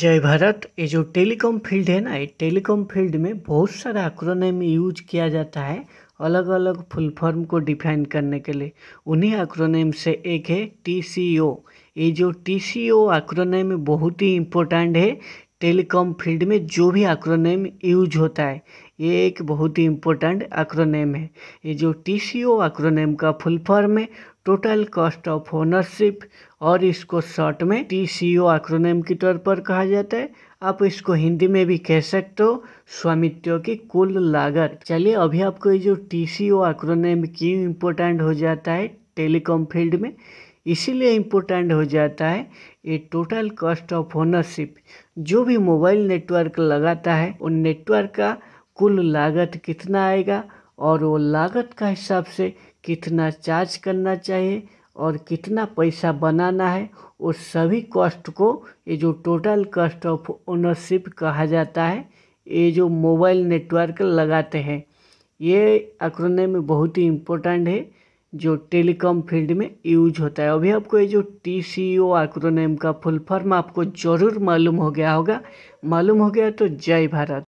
जय भारत ये जो टेलीकॉम फील्ड है ना ये टेलीकॉम फील्ड में बहुत सारा एक्रोनेम यूज किया जाता है अलग अलग फुल फॉर्म को डिफाइन करने के लिए उन्हीं एक्रोनेम से एक है टी सी ओ ये जो टी सी ओ अक्रोनेम बहुत ही इम्पोर्टेंट है टेलीकॉम फील्ड में जो भी एक्रोनेम यूज होता है ये एक बहुत ही इम्पोर्टेंट एक्रोनेम है ये जो टी सी ओ एक्रोनेम का फुल फॉर्म है टोटल कॉस्ट ऑफ ओनरशिप और इसको शॉर्ट में टी सी ओ एक्रोनेम के तौर पर कहा जाता है आप इसको हिंदी में भी कह सकते हो स्वामित्व की कुल लागत चलिए अभी आपको ये जो टी सी ओ एक्रोनेम क्यों इम्पोर्टेंट हो जाता है टेलीकॉम फील्ड में इसीलिए इम्पोर्टेंट हो जाता है ये टोटल कॉस्ट ऑफ ओनरशिप जो भी मोबाइल नेटवर्क लगाता है उन नेटवर्क का कुल लागत कितना आएगा और वो लागत का हिसाब से कितना चार्ज करना चाहिए और कितना पैसा बनाना है उस सभी कॉस्ट को ये जो टोटल कॉस्ट ऑफ ओनरशिप कहा जाता है ये जो मोबाइल नेटवर्क लगाते हैं ये अक्रोने में बहुत ही इम्पोर्टेंट है जो टेलीकॉम फील्ड में यूज होता है अभी आपको ये जो टी सी ओ आक्रोनेम का फुल फॉर्म आपको ज़रूर मालूम हो गया होगा मालूम हो गया तो जय भारत